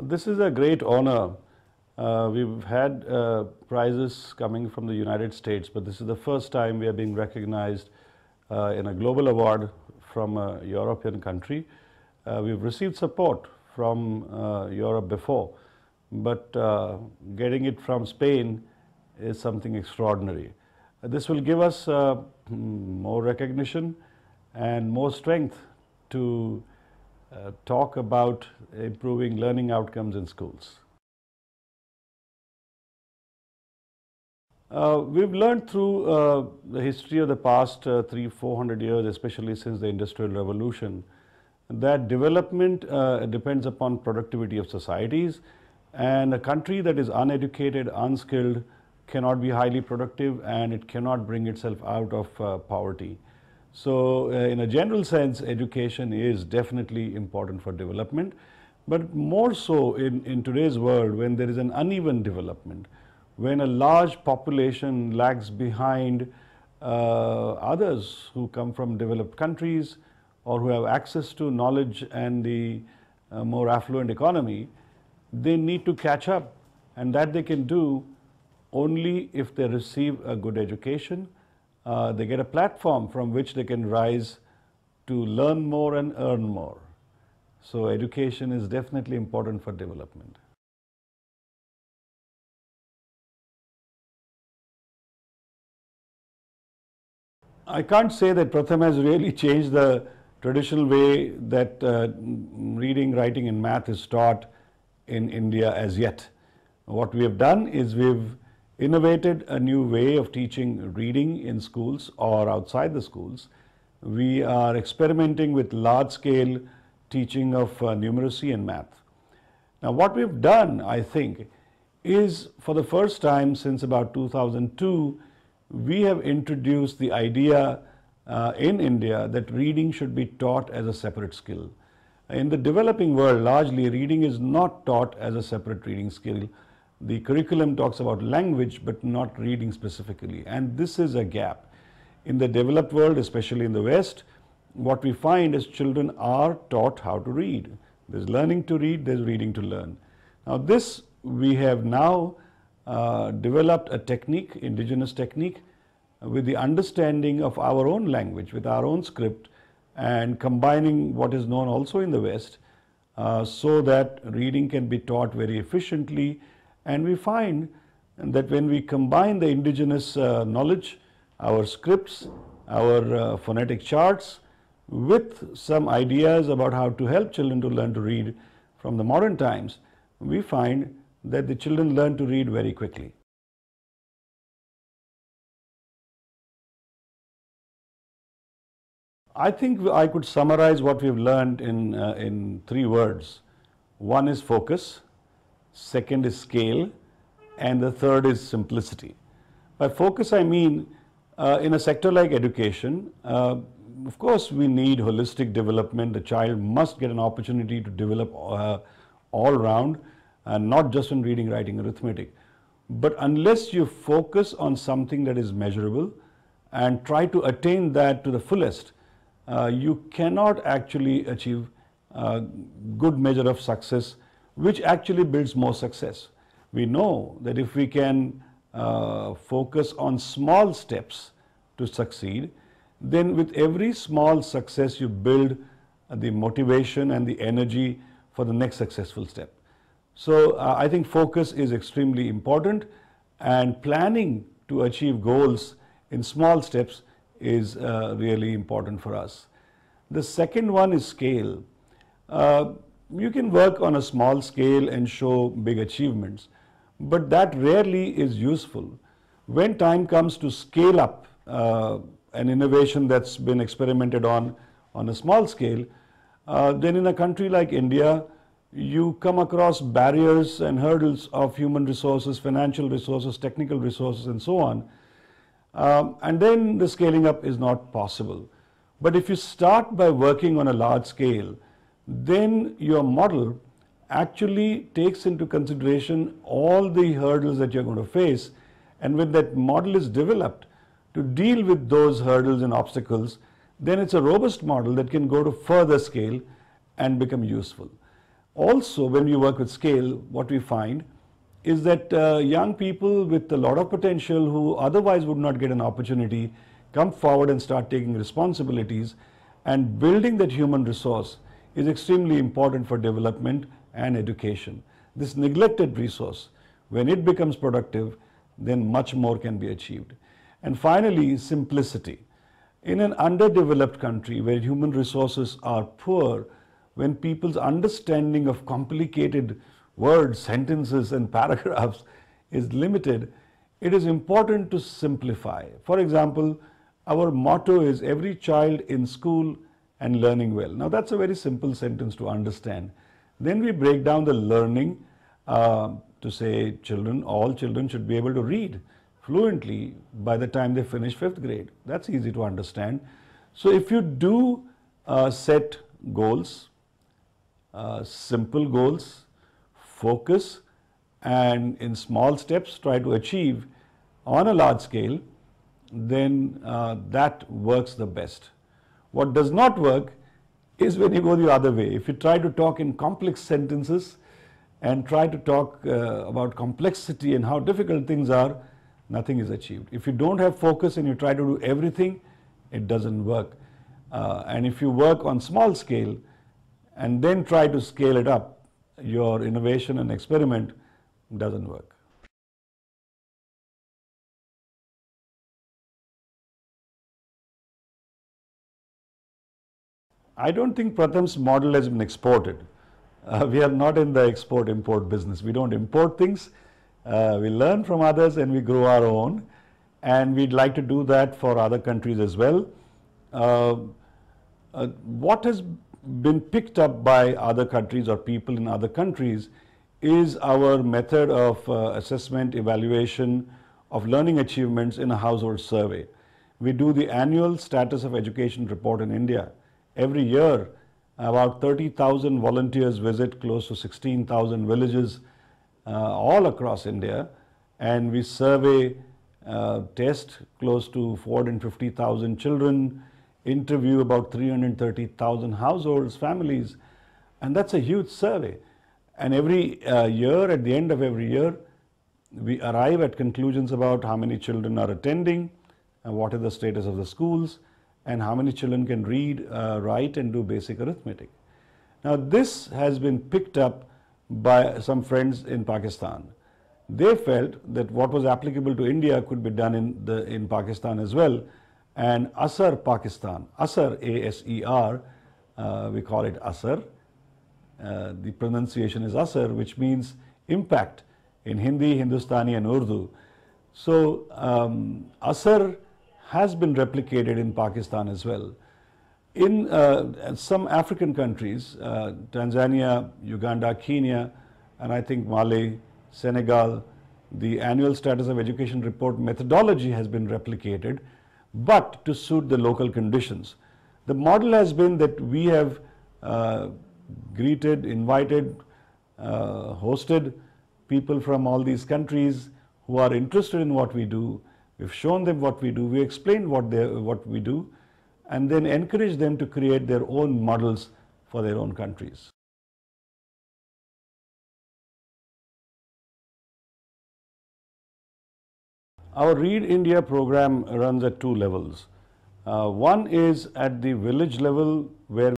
This is a great honor. Uh, we've had uh, prizes coming from the United States, but this is the first time we are being recognized uh, in a global award from a European country. Uh, we've received support from uh, Europe before, but uh, getting it from Spain is something extraordinary. This will give us more recognition and more strength to uh, talk about improving learning outcomes in schools. Uh, we've learned through uh, the history of the past uh, three, four hundred years, especially since the Industrial Revolution, that development uh, depends upon productivity of societies. And a country that is uneducated, unskilled, cannot be highly productive and it cannot bring itself out of uh, poverty. So, uh, in a general sense, education is definitely important for development, but more so in, in today's world when there is an uneven development, when a large population lags behind uh, others who come from developed countries or who have access to knowledge and the uh, more affluent economy, they need to catch up and that they can do only if they receive a good education uh, they get a platform from which they can rise to learn more and earn more. So education is definitely important for development. I can't say that Pratham has really changed the traditional way that uh, reading, writing and math is taught in India as yet. What we have done is we've innovated a new way of teaching reading in schools or outside the schools. We are experimenting with large-scale teaching of uh, numeracy and math. Now, what we've done, I think, is for the first time since about 2002, we have introduced the idea uh, in India that reading should be taught as a separate skill. In the developing world, largely, reading is not taught as a separate reading skill. The curriculum talks about language but not reading specifically and this is a gap. In the developed world, especially in the West, what we find is children are taught how to read. There's learning to read, there's reading to learn. Now this we have now uh, developed a technique, indigenous technique, with the understanding of our own language, with our own script, and combining what is known also in the West, uh, so that reading can be taught very efficiently and we find that when we combine the indigenous uh, knowledge, our scripts, our uh, phonetic charts with some ideas about how to help children to learn to read from the modern times, we find that the children learn to read very quickly. I think I could summarize what we've learned in, uh, in three words. One is focus, second is scale, and the third is simplicity. By focus, I mean uh, in a sector like education, uh, of course, we need holistic development. The child must get an opportunity to develop uh, all round, and not just in reading, writing, arithmetic. But unless you focus on something that is measurable and try to attain that to the fullest, uh, you cannot actually achieve a uh, good measure of success which actually builds more success. We know that if we can uh, focus on small steps to succeed, then with every small success you build the motivation and the energy for the next successful step. So uh, I think focus is extremely important and planning to achieve goals in small steps is uh, really important for us. The second one is scale. Uh, you can work on a small scale and show big achievements, but that rarely is useful. When time comes to scale up uh, an innovation that's been experimented on on a small scale, uh, then in a country like India, you come across barriers and hurdles of human resources, financial resources, technical resources, and so on. Um, and then the scaling up is not possible. But if you start by working on a large scale, then your model actually takes into consideration all the hurdles that you're going to face and when that model is developed to deal with those hurdles and obstacles then it's a robust model that can go to further scale and become useful. Also when we work with scale what we find is that uh, young people with a lot of potential who otherwise would not get an opportunity come forward and start taking responsibilities and building that human resource is extremely important for development and education. This neglected resource, when it becomes productive, then much more can be achieved. And finally, simplicity. In an underdeveloped country where human resources are poor, when people's understanding of complicated words, sentences and paragraphs is limited, it is important to simplify. For example, our motto is every child in school and learning well. Now that's a very simple sentence to understand. Then we break down the learning uh, to say children, all children should be able to read fluently by the time they finish fifth grade. That's easy to understand. So if you do uh, set goals, uh, simple goals, focus and in small steps try to achieve on a large scale, then uh, that works the best. What does not work is when you go the other way. If you try to talk in complex sentences and try to talk uh, about complexity and how difficult things are, nothing is achieved. If you don't have focus and you try to do everything, it doesn't work. Uh, and if you work on small scale and then try to scale it up, your innovation and experiment doesn't work. I don't think Pratham's model has been exported. Uh, we are not in the export import business. We don't import things. Uh, we learn from others and we grow our own. And we'd like to do that for other countries as well. Uh, uh what has been picked up by other countries or people in other countries is our method of uh, assessment, evaluation of learning achievements in a household survey. We do the annual status of education report in India Every year, about 30,000 volunteers visit close to 16,000 villages uh, all across India, and we survey, uh, test close to 450,000 children, interview about 330,000 households, families, and that's a huge survey. And every uh, year, at the end of every year, we arrive at conclusions about how many children are attending, and uh, what is the status of the schools, and how many children can read, uh, write and do basic arithmetic. Now this has been picked up by some friends in Pakistan. They felt that what was applicable to India could be done in, the, in Pakistan as well and Asar Pakistan, Asar A-S-E-R, uh, we call it Asar, uh, the pronunciation is Asar which means impact in Hindi, Hindustani and Urdu. So um, Asar has been replicated in Pakistan as well. In uh, some African countries, uh, Tanzania, Uganda, Kenya, and I think Mali, Senegal, the annual status of education report methodology has been replicated, but to suit the local conditions. The model has been that we have uh, greeted, invited, uh, hosted people from all these countries who are interested in what we do We've shown them what we do, we explained what, they, what we do, and then encourage them to create their own models for their own countries. Our Read India program runs at two levels. Uh, one is at the village level where